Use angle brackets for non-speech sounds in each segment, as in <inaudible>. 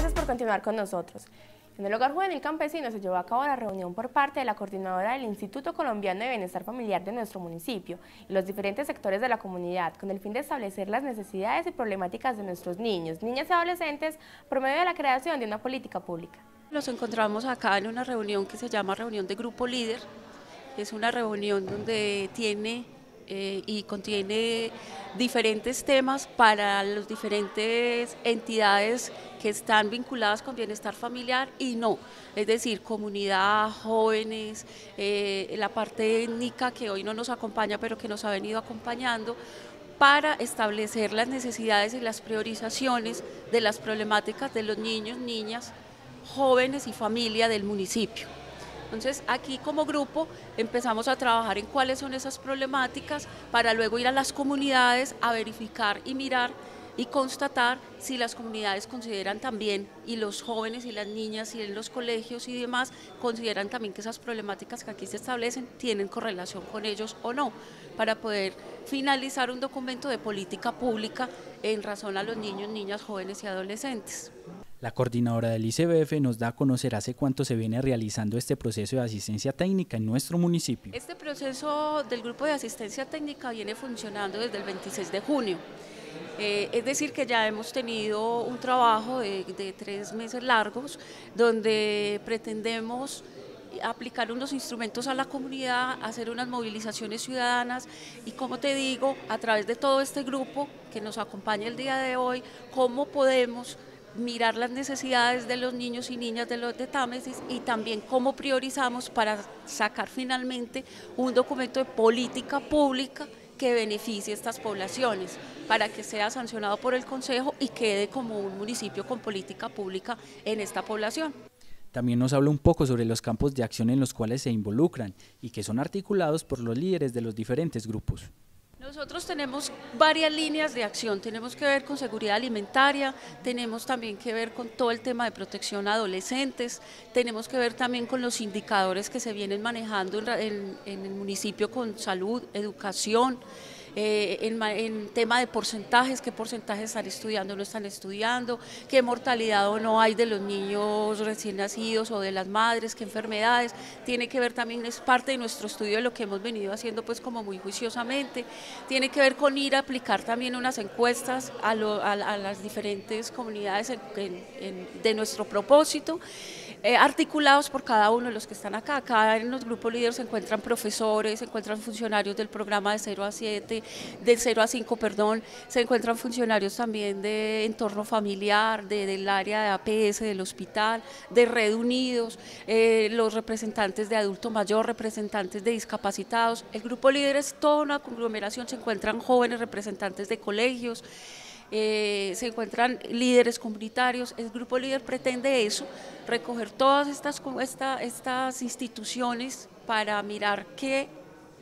Gracias por continuar con nosotros. En el Hogar Juvenil Campesino se llevó a cabo la reunión por parte de la coordinadora del Instituto Colombiano de Bienestar Familiar de nuestro municipio y los diferentes sectores de la comunidad con el fin de establecer las necesidades y problemáticas de nuestros niños, niñas y adolescentes por medio de la creación de una política pública. Nos encontramos acá en una reunión que se llama reunión de grupo líder. Es una reunión donde tiene eh, y contiene diferentes temas para las diferentes entidades que están vinculadas con bienestar familiar y no, es decir, comunidad, jóvenes, eh, la parte étnica que hoy no nos acompaña pero que nos ha venido acompañando para establecer las necesidades y las priorizaciones de las problemáticas de los niños, niñas, jóvenes y familia del municipio. Entonces aquí como grupo empezamos a trabajar en cuáles son esas problemáticas para luego ir a las comunidades a verificar y mirar y constatar si las comunidades consideran también, y los jóvenes y las niñas y en los colegios y demás, consideran también que esas problemáticas que aquí se establecen tienen correlación con ellos o no, para poder finalizar un documento de política pública en razón a los niños, niñas, jóvenes y adolescentes. La coordinadora del ICBF nos da a conocer hace cuánto se viene realizando este proceso de asistencia técnica en nuestro municipio. Este proceso del grupo de asistencia técnica viene funcionando desde el 26 de junio. Eh, es decir, que ya hemos tenido un trabajo de, de tres meses largos donde pretendemos aplicar unos instrumentos a la comunidad, hacer unas movilizaciones ciudadanas y como te digo, a través de todo este grupo que nos acompaña el día de hoy, cómo podemos mirar las necesidades de los niños y niñas de los de Támesis y también cómo priorizamos para sacar finalmente un documento de política pública que beneficie a estas poblaciones para que sea sancionado por el Consejo y quede como un municipio con política pública en esta población. También nos habla un poco sobre los campos de acción en los cuales se involucran y que son articulados por los líderes de los diferentes grupos. Nosotros tenemos varias líneas de acción, tenemos que ver con seguridad alimentaria, tenemos también que ver con todo el tema de protección a adolescentes, tenemos que ver también con los indicadores que se vienen manejando en, el municipio con salud, educación. Eh, en, tema de porcentajes, qué porcentaje están estudiando o no están estudiando, qué mortalidad o no hay de los niños recién nacidos o de las madres, qué enfermedades, tiene que ver también, es parte de nuestro estudio de lo que hemos venido haciendo pues como muy juiciosamente, tiene que ver con ir a aplicar también unas encuestas a, las diferentes comunidades de nuestro propósito. Eh, articulados por cada uno de los que están acá. Acá en los grupos líderes se encuentran profesores, se encuentran funcionarios del programa de 0 a 7, del 0 a 5, perdón, se encuentran funcionarios también de entorno familiar, del área de APS, del hospital, de Red Unidos, eh, los representantes de adulto mayor, representantes de discapacitados. El grupo líder es toda una conglomeración, se encuentran jóvenes representantes de colegios. Eh, se encuentran líderes comunitarios. El Grupo Líder pretende eso, recoger todas estas, estas instituciones para mirar qué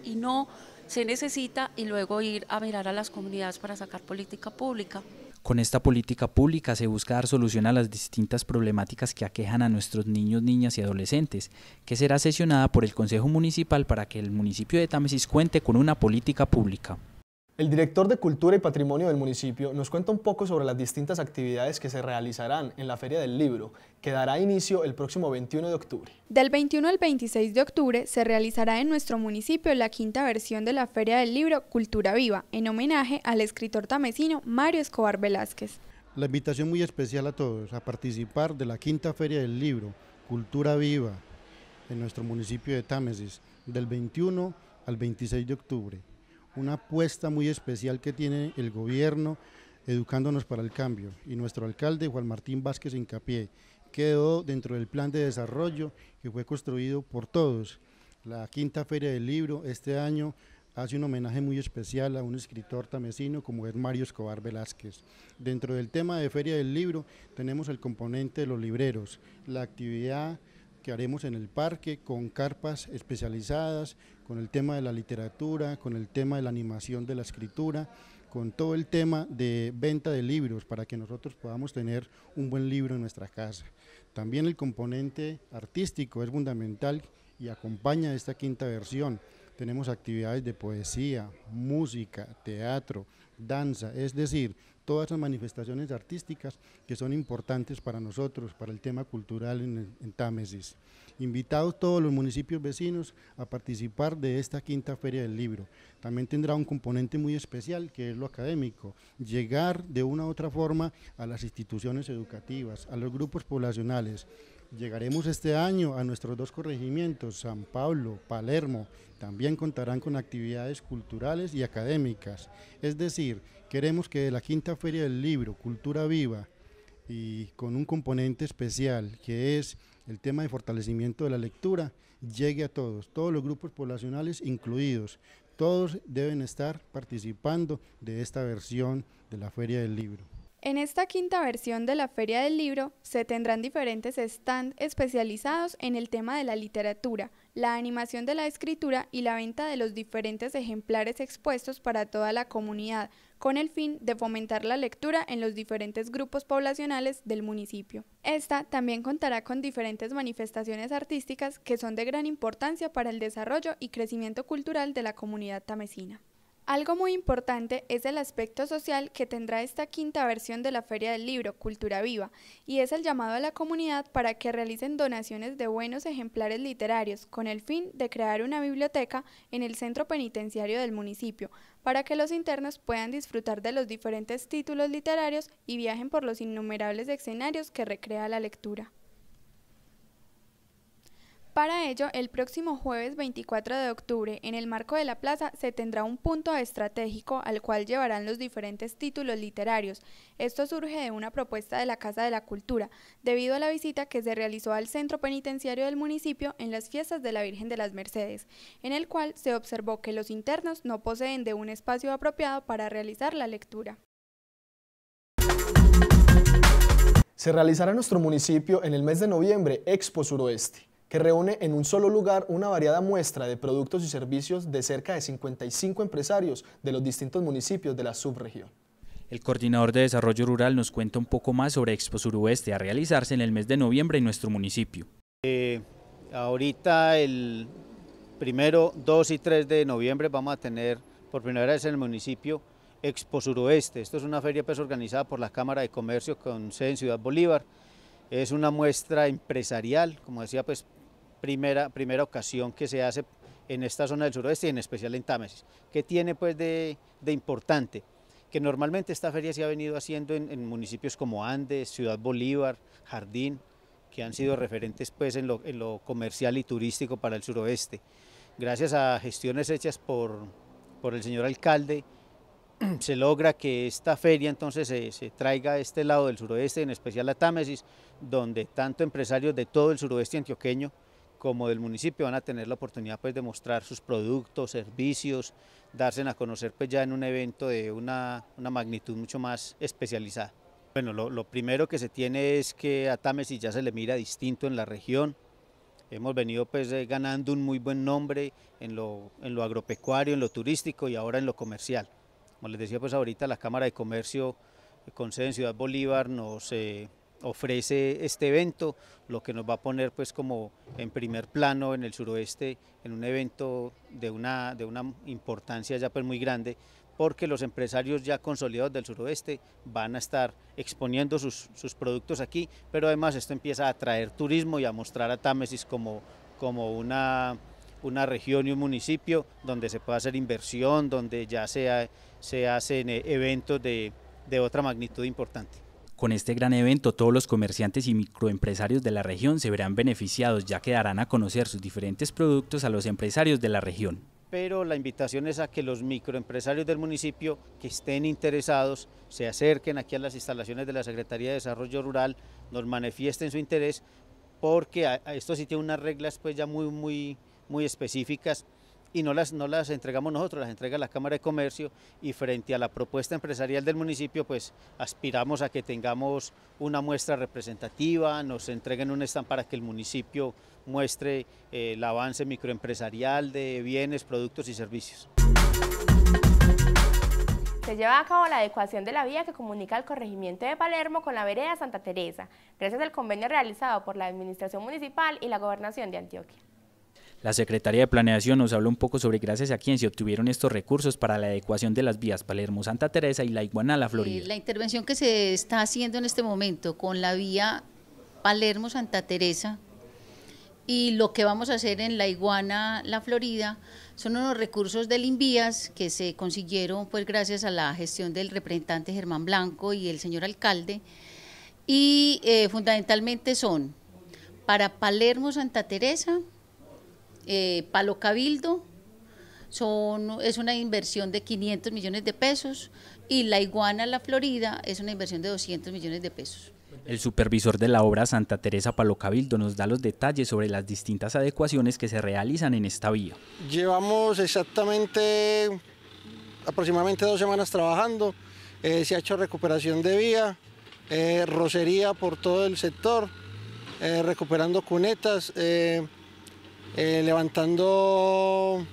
y no se necesita y luego ir a mirar a las comunidades para sacar política pública. Con esta política pública se busca dar solución a las distintas problemáticas que aquejan a nuestros niños, niñas y adolescentes, que será sesionada por el Consejo Municipal para que el municipio de Támesis cuente con una política pública. El director de Cultura y Patrimonio del municipio nos cuenta un poco sobre las distintas actividades que se realizarán en la Feria del Libro, que dará inicio el próximo 21 de octubre. Del 21 al 26 de octubre se realizará en nuestro municipio la quinta versión de la Feria del Libro Cultura Viva, en homenaje al escritor tamesino Mario Escobar Velázquez. La invitación muy especial a todos a participar de la quinta Feria del Libro Cultura Viva en nuestro municipio de Támesis, del 21 al 26 de octubre una apuesta muy especial que tiene el gobierno educándonos para el cambio y nuestro alcalde Juan Martín Vázquez hincapié quedó dentro del plan de desarrollo que fue construido por todos. La quinta feria del libro este año hace un homenaje muy especial a un escritor tamecino como es Mario Escobar Velázquez. Dentro del tema de feria del libro tenemos el componente de los libreros, la actividad que haremos en el parque con carpas especializadas, con el tema de la literatura, con el tema de la animación de la escritura, con todo el tema de venta de libros para que nosotros podamos tener un buen libro en nuestra casa. También el componente artístico es fundamental y acompaña esta quinta versión tenemos actividades de poesía, música, teatro, danza, es decir, todas las manifestaciones artísticas que son importantes para nosotros, para el tema cultural en, en, Támesis. Invitados todos los municipios vecinos a participar de esta quinta feria del libro. También tendrá un componente muy especial que es lo académico, llegar de una u otra forma a las instituciones educativas, a los grupos poblacionales, Llegaremos este año a nuestros dos corregimientos, San Pablo, Palermo. También contarán con actividades culturales y académicas. Es decir, queremos que la quinta feria del libro, Cultura Viva, y con un componente especial que es el tema de fortalecimiento de la lectura, llegue a todos, todos los grupos poblacionales incluidos. Todos deben estar participando de esta versión de la Feria del Libro. En esta quinta versión de la Feria del Libro se tendrán diferentes stands especializados en el tema de la literatura, la animación de la escritura y la venta de los diferentes ejemplares expuestos para toda la comunidad, con el fin de fomentar la lectura en los diferentes grupos poblacionales del municipio. Esta también contará con diferentes manifestaciones artísticas que son de gran importancia para el desarrollo y crecimiento cultural de la comunidad tamesina. Algo muy importante es el aspecto social que tendrá esta quinta versión de la Feria del Libro, Cultura Viva, y es el llamado a la comunidad para que realicen donaciones de buenos ejemplares literarios, con el fin de crear una biblioteca en el centro penitenciario del municipio, para que los internos puedan disfrutar de los diferentes títulos literarios y viajen por los innumerables escenarios que recrea la lectura. Para ello, el próximo jueves 24 de octubre, en el marco de la plaza, se tendrá un punto estratégico al cual llevarán los diferentes títulos literarios. Esto surge de una propuesta de la Casa de la Cultura, debido a la visita que se realizó al centro penitenciario del municipio en las fiestas de la Virgen de las Mercedes, en el cual se observó que los internos no poseen de un espacio apropiado para realizar la lectura. Se realizará nuestro municipio en el mes de noviembre Expo Suroeste que reúne en un solo lugar una variada muestra de productos y servicios de cerca de 55 empresarios de los distintos municipios de la subregión. El coordinador de desarrollo rural nos cuenta un poco más sobre Expo Suroeste a realizarse en el mes de noviembre en nuestro municipio. Eh, ahorita el primero, 2 y 3 de noviembre vamos a tener por primera vez en el municipio Expo Suroeste. Esto es una feria pues, organizada por la Cámara de Comercio con sede en Ciudad Bolívar. Es una muestra empresarial, como decía, pues primera, primera ocasión que se hace en esta zona del suroeste y en especial en Támesis. ¿Qué tiene pues de, de importante? Que normalmente esta feria se ha venido haciendo en, municipios como Andes, Ciudad Bolívar, Jardín, que han sido referentes pues en lo, en lo comercial y turístico para el suroeste. Gracias a gestiones hechas por, por el señor alcalde, <clears throat> se logra que esta feria entonces se, se, traiga a este lado del suroeste, en especial a Támesis, donde tanto empresarios de todo el suroeste antioqueño como del municipio van a tener la oportunidad pues, de mostrar sus productos, servicios, darse a conocer pues, ya en un evento de una, una magnitud mucho más especializada. Bueno, lo, lo, primero que se tiene es que a Támesis ya se le mira distinto en la región. Hemos venido pues, eh, ganando un muy buen nombre en lo, en lo agropecuario, en lo turístico y ahora en lo comercial. Como les decía, pues ahorita la Cámara de Comercio eh, con sede en Ciudad Bolívar nos, eh, ofrece este evento, lo que nos va a poner pues como en primer plano en el suroeste, en un evento de una, de una importancia ya pues muy grande, porque los empresarios ya consolidados del suroeste van a estar exponiendo sus, productos aquí, pero además esto empieza a atraer turismo y a mostrar a Támesis como, como una, una región y un municipio donde se puede hacer inversión, donde ya se, se hacen eh, eventos de otra magnitud importante. Con este gran evento, todos los comerciantes y microempresarios de la región se verán beneficiados, ya que darán a conocer sus diferentes productos a los empresarios de la región. Pero la invitación es a que los microempresarios del municipio que estén interesados se acerquen aquí a las instalaciones de la Secretaría de Desarrollo Rural, nos manifiesten su interés, porque esto sí tiene unas reglas pues ya muy, muy, muy específicas y no las, no las entregamos nosotros, las entrega la Cámara de Comercio y frente a la propuesta empresarial del municipio, pues aspiramos a que tengamos una muestra representativa, nos entreguen un stand para que el municipio muestre eh, el avance microempresarial de bienes, productos y servicios. Se lleva a cabo la adecuación de la vía que comunica el corregimiento de Palermo con la vereda Santa Teresa, gracias al convenio realizado por la Administración Municipal y la Gobernación de Antioquia. La Secretaría de Planeación nos habló un poco sobre gracias a quién se obtuvieron estos recursos para la adecuación de las vías Palermo-Santa Teresa y La Iguana-La Florida. Eh, la intervención que se está haciendo en este momento con la vía Palermo-Santa Teresa y lo que vamos a hacer en La Iguana, La Florida, son unos recursos del INVIAS que se consiguieron pues gracias a la gestión del representante Germán Blanco y el señor alcalde y eh, fundamentalmente son para Palermo Santa Teresa, eh, Palo Cabildo, son, es una inversión de 500 millones de pesos y La Iguana, La Florida, es una inversión de 200 millones de pesos. El supervisor de la obra Santa Teresa Palo Cabildo nos da los detalles sobre las distintas adecuaciones que se realizan en esta vía. Llevamos exactamente aproximadamente dos semanas trabajando, eh, se ha hecho recuperación de vía, eh, rocería por todo el sector, eh, recuperando cunetas, eh, eh, levantando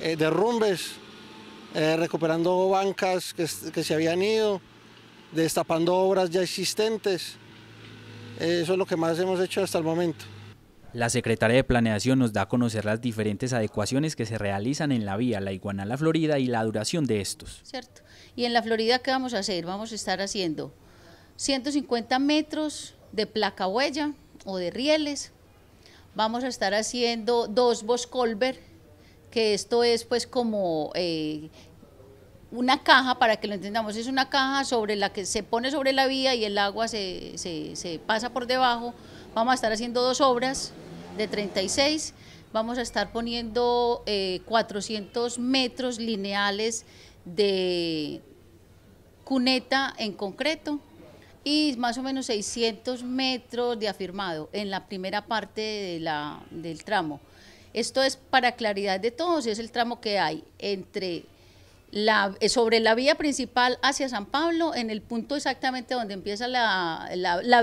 eh, derrumbes, eh, recuperando bancas que, se habían ido, destapando obras ya existentes. eso es lo que más hemos hecho hasta el momento. La secretaria de Planeación nos da a conocer las diferentes adecuaciones que se realizan en la vía La Iguana La Florida y la duración de estos. Cierto. Y en La Florida, ¿qué vamos a hacer? Vamos a estar haciendo 150 metros de placa huella o de rieles, vamos a estar haciendo dos Boscolver, que esto es pues como eh, una caja, para que lo entendamos, es una caja sobre la que se pone sobre la vía y el agua se, pasa por debajo. Vamos a estar haciendo dos obras de 36, vamos a estar poniendo 400 eh, metros lineales de cuneta en concreto y más o menos 600 metros de afirmado en la primera parte de la, del tramo. Esto es para claridad de todos, es el tramo que hay entre la, eh, sobre la vía principal hacia San Pablo, en el punto exactamente donde empieza la,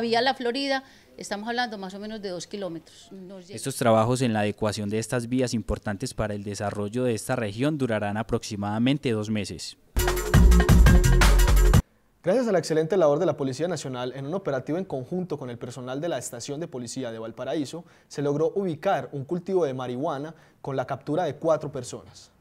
vía La Florida, Estamos hablando más o menos de dos kilómetros. Estos trabajos en la adecuación de estas vías importantes para el desarrollo de esta región durarán aproximadamente dos meses. Gracias a la excelente labor de la Policía Nacional en un operativo en conjunto con el personal de la Estación de Policía de Valparaíso, se logró ubicar un cultivo de marihuana con la captura de cuatro personas.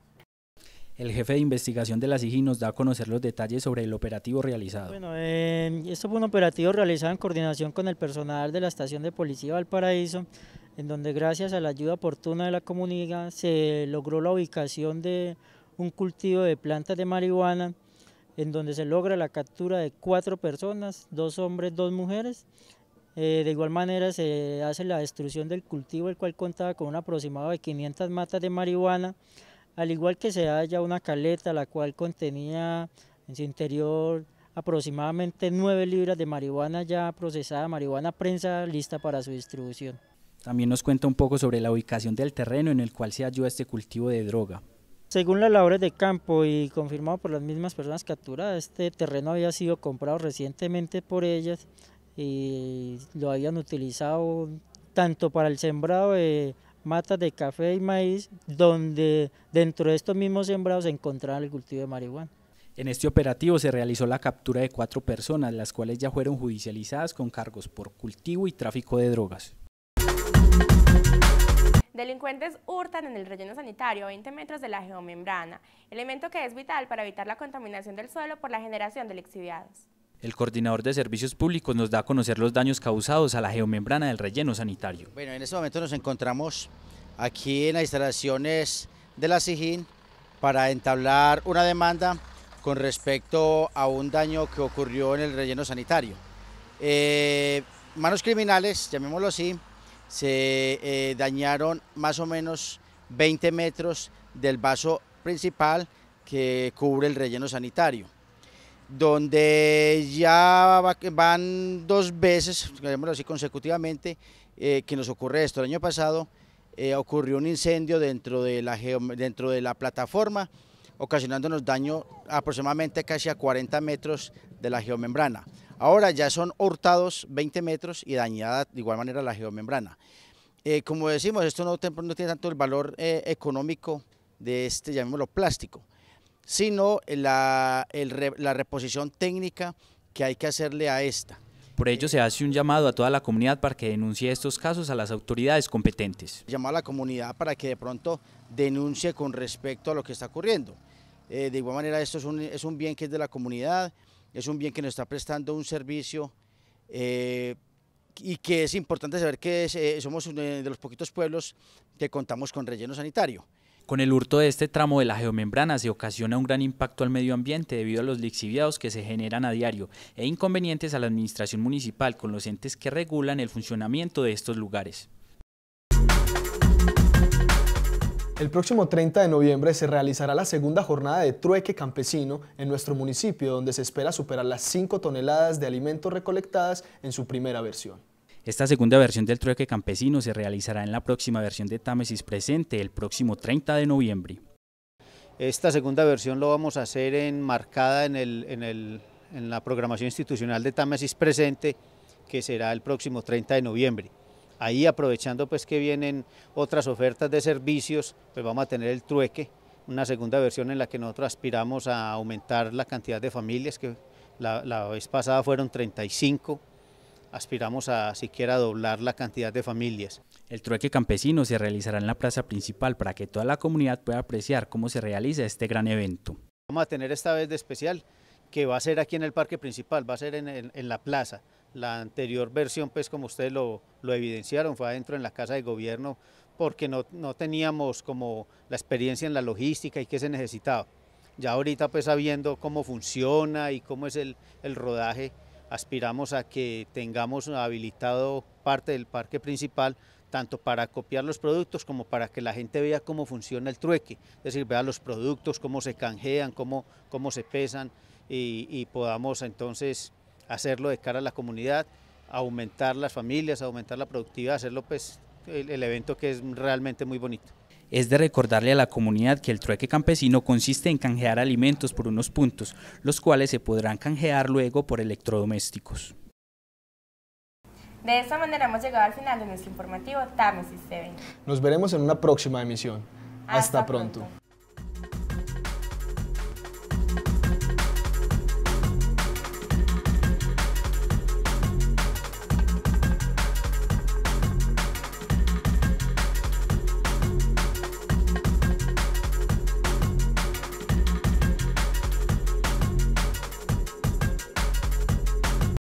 El jefe de investigación de la SIGI nos da a conocer los detalles sobre el operativo realizado. Bueno, em, esto fue un operativo realizado en coordinación con el personal de la Estación de Policía de Valparaíso, en donde gracias a la ayuda oportuna de la comunidad se logró la ubicación de un cultivo de plantas de marihuana en donde se logra la captura de cuatro personas, dos hombres, dos mujeres. Eh, de igual manera se hace la destrucción del cultivo, el cual contaba con un aproximado de 500 matas de marihuana, al igual que se halla una caleta, la cual contenía en su interior aproximadamente 9 libras de marihuana ya procesada, marihuana prensa lista para su distribución. También nos cuenta un poco sobre la ubicación del terreno en el cual se halló este cultivo de droga. Según las labores de campo y confirmado por las mismas personas capturadas, este terreno había sido comprado recientemente por ellas y lo habían utilizado tanto para el sembrado de matas de café y maíz, donde dentro de estos mismos sembrados se encontraba el cultivo de marihuana. En este operativo se realizó la captura de cuatro personas, las cuales ya fueron judicializadas con cargos por cultivo y tráfico de drogas. Delincuentes hurtan en el relleno sanitario a 20 metros de la geomembrana, elemento que es vital para evitar la contaminación del suelo por la generación de lixiviados. El coordinador de servicios públicos nos da a conocer los daños causados a la geomembrana del relleno sanitario. Bueno, en este momento nos encontramos aquí en las instalaciones de la SIGIN para entablar una demanda con respecto a un daño que ocurrió en el relleno sanitario. Eh, manos criminales, llamémoslo así, se eh, dañaron más o menos 20 metros del vaso principal que cubre el relleno sanitario, donde ya van dos veces, así consecutivamente, eh, que nos ocurre esto. El año pasado eh, ocurrió un incendio dentro de, la dentro de la plataforma, ocasionándonos daño aproximadamente casi a 40 metros de la geomembrana. Ahora ya son hurtados 20 metros y dañada de igual manera la geomembrana. Eh, como decimos, esto no, tiene tanto el valor eh, económico de este, llamémoslo plástico, sino la, reposición técnica que hay que hacerle a esta. Por ello se hace un llamado a toda la comunidad para que denuncie estos casos a las autoridades competentes. Llamado a la comunidad para que de pronto denuncie con respecto a lo que está ocurriendo. Eh, de igual manera esto es un bien que es de la comunidad, es un bien que nos está prestando un servicio eh, y que es importante saber que eh, somos uno eh, de los poquitos pueblos que contamos con relleno sanitario. Con el hurto de este tramo de la geomembrana se ocasiona un gran impacto al medio ambiente debido a los lixiviados que se generan a diario e inconvenientes a la administración municipal con los entes que regulan el funcionamiento de estos lugares. El próximo 30 de noviembre se realizará la segunda jornada de trueque campesino en nuestro municipio, donde se espera superar las 5 toneladas de alimentos recolectadas en su primera versión. Esta segunda versión del trueque campesino se realizará en la próxima versión de Támesis Presente, el próximo 30 de noviembre. Esta segunda versión lo vamos a hacer enmarcada en, en la programación institucional de Támesis Presente, que será el próximo 30 de noviembre. Ahí aprovechando pues que vienen otras ofertas de servicios, pues vamos a tener el trueque, una segunda versión en la que nosotros aspiramos a aumentar la cantidad de familias, que la, vez pasada fueron 35, aspiramos a siquiera doblar la cantidad de familias. El trueque campesino se realizará en la plaza principal para que toda la comunidad pueda apreciar cómo se realiza este gran evento. Vamos a tener esta vez de especial que va a ser aquí en el parque principal, va a ser en la plaza. La anterior versión, pues como ustedes lo, lo evidenciaron, fue adentro en la Casa de Gobierno porque no, teníamos como la experiencia en la logística y que se necesitaba. Ya ahorita pues sabiendo cómo funciona y cómo es el, rodaje, aspiramos a que tengamos habilitado parte del parque principal tanto para copiar los productos como para que la gente vea cómo funciona el trueque, es decir, vea los productos, cómo se canjean, cómo, cómo se pesan y podamos entonces hacerlo de cara a la comunidad, aumentar las familias, aumentar la productividad, hacerlo pues el, evento que es realmente muy bonito es de recordarle a la comunidad que el trueque campesino consiste en canjear alimentos por unos puntos, los cuales se podrán canjear luego por electrodomésticos. De esta manera hemos llegado al final de nuestro informativo TAMESIS TV. Nos veremos en una próxima emisión. Hasta, pronto.